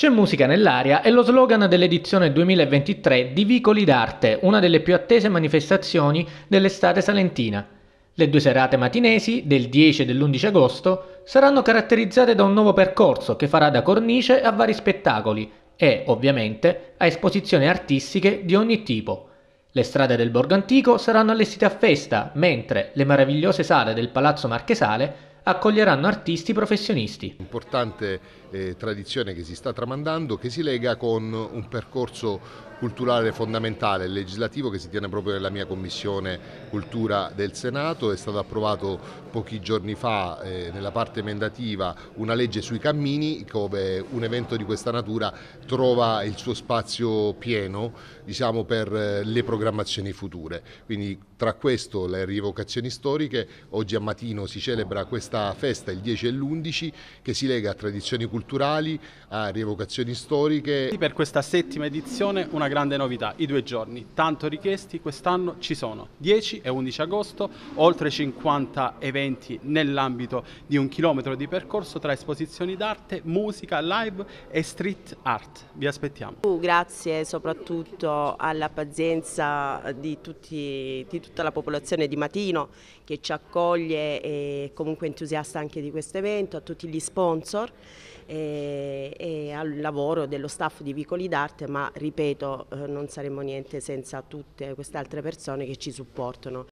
C'è musica nell'aria e lo slogan dell'edizione 2023 di Vicoli d'Arte, una delle più attese manifestazioni dell'estate salentina. Le due serate matinesi, del 10 e dell'11 agosto, saranno caratterizzate da un nuovo percorso che farà da cornice a vari spettacoli e, ovviamente, a esposizioni artistiche di ogni tipo. Le strade del borgo antico saranno allestite a festa, mentre le meravigliose sale del Palazzo Marchesale accoglieranno artisti professionisti. Importante eh, tradizione che si sta tramandando che si lega con un percorso culturale fondamentale, legislativo che si tiene proprio nella mia commissione cultura del Senato, è stato approvato pochi giorni fa eh, nella parte emendativa una legge sui cammini dove un evento di questa natura trova il suo spazio pieno diciamo, per eh, le programmazioni future. Quindi tra questo le rievocazioni storiche, oggi a mattino si celebra questa questa festa il 10 e l'11 che si lega a tradizioni culturali, a rievocazioni storiche. Per questa settima edizione una grande novità, i due giorni, tanto richiesti quest'anno ci sono, 10 e 11 agosto, oltre 50 eventi nell'ambito di un chilometro di percorso tra esposizioni d'arte, musica, live e street art. Vi aspettiamo. Uh, grazie soprattutto alla pazienza di, tutti, di tutta la popolazione di Matino che ci accoglie e comunque entusiasma entusiasta anche di questo evento, a tutti gli sponsor e, eh, e, al lavoro dello staff di Vicoli d'Arte, ma ripeto eh, non saremmo niente senza tutte queste altre persone che ci supportano.